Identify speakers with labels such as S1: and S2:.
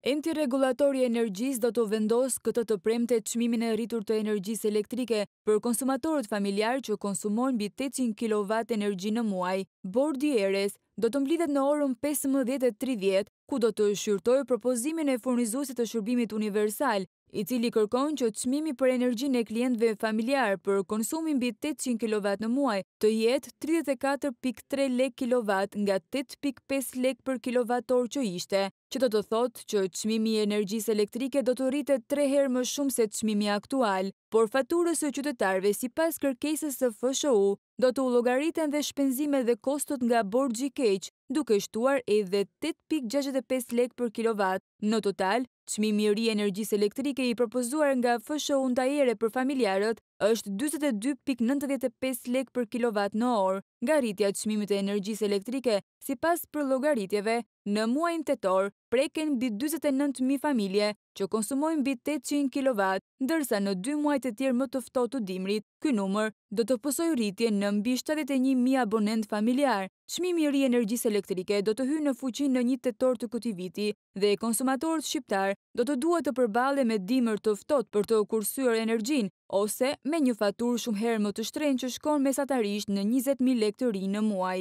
S1: Enti regulatori energjis do të vendos këtë të premte qmimin e rritur të energjis elektrike për konsumatorët familjar që konsumon bi 800 kW energji në muaj. Bordi Eres do të mblidhet në orën 15.30 ku do të shyrtojë propozimin e furnizusit të shërbimit universal, i cili kërkon që të shmimi për energjin e klientve familjar për konsumin bi 800 kW në muaj të jetë 34.3 lek kW nga 8.5 lek për kWh që ishte, që do të thotë që të shmimi energjis elektrike do të rritë 3 herë më shumë se të shmimi aktual por faturës e qytetarve si pas kërkesës së fëshëu do të ulogariten dhe shpenzime dhe kostot nga borgjikeq keq, duke shtuar edhe 8.65 lek për kilovat. Në total, Qmimi ri energjisë elektrike i propozuar nga fëshë undajere për familjarët është 22.95 lek për kilovat në orë. Nga rritja qmimit e energjisë elektrike, si pas për logaritjeve, në muajnë të torë preken bi 29.000 familje që konsumojnë bi 800 kilovat, dërsa në dy muajt e tjerë më të dimrit, ky numër do të pësoj rritje në mbi 71.000 abonent familjar. Shmimi ri energjisë elektrike do të hyrë në fuqin në një të torë të këti viti dhe konsumatorët shqiptar do të duhet të përbale me dimër të fëtot për të kursuar energjin ose me një fatur shumë herë më të shtrenë që shkon mesatarisht në 20.000 lektëri në muaj.